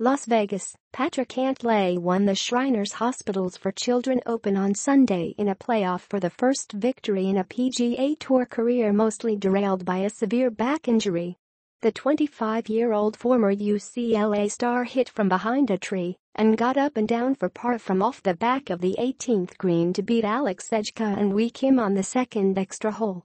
Las Vegas, Patrick Cantlay won the Shriners Hospitals for Children Open on Sunday in a playoff for the first victory in a PGA Tour career mostly derailed by a severe back injury. The 25-year-old former UCLA star hit from behind a tree and got up and down for par from off the back of the 18th green to beat Alex Edgka and Wee Kim on the second extra hole.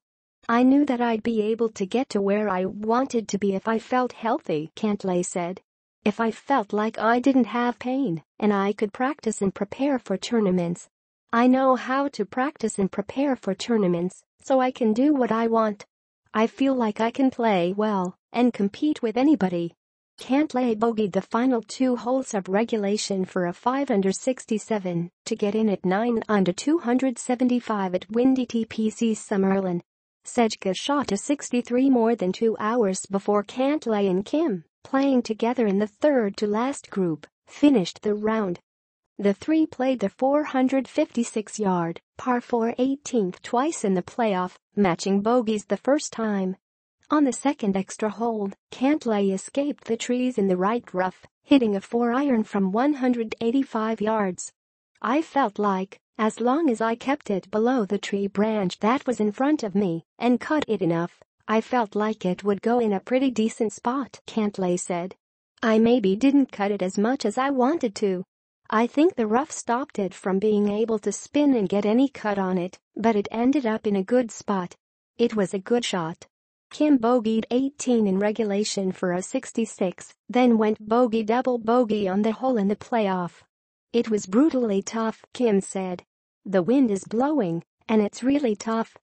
I knew that I'd be able to get to where I wanted to be if I felt healthy, Cantlay said if I felt like I didn't have pain and I could practice and prepare for tournaments. I know how to practice and prepare for tournaments, so I can do what I want. I feel like I can play well and compete with anybody. Cantlay bogeyed the final two holes of regulation for a 5 under 67 to get in at 9 under 275 at Windy TPC Summerlin. Sejka shot a 63 more than two hours before Cantlay and Kim playing together in the third to last group, finished the round. The three played the 456-yard par 4 18th twice in the playoff, matching bogeys the first time. On the second extra hole, Cantlay escaped the trees in the right rough, hitting a 4-iron from 185 yards. I felt like, as long as I kept it below the tree branch that was in front of me and cut it enough, I felt like it would go in a pretty decent spot, Cantlay said. I maybe didn't cut it as much as I wanted to. I think the rough stopped it from being able to spin and get any cut on it, but it ended up in a good spot. It was a good shot. Kim bogeyed 18 in regulation for a 66, then went bogey double bogey on the hole in the playoff. It was brutally tough, Kim said. The wind is blowing, and it's really tough,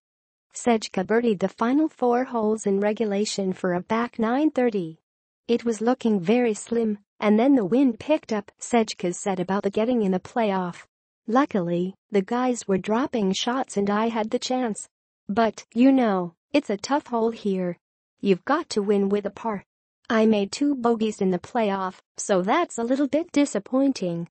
Sejka birdied the final four holes in regulation for a back 930. It was looking very slim, and then the wind picked up, Sejka said about the getting in the playoff. Luckily, the guys were dropping shots and I had the chance. But, you know, it's a tough hole here. You've got to win with a par. I made two bogeys in the playoff, so that's a little bit disappointing.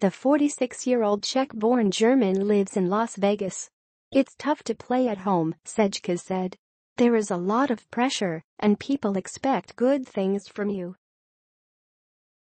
The 46-year-old Czech-born German lives in Las Vegas it's tough to play at home, Sejka said. There is a lot of pressure, and people expect good things from you.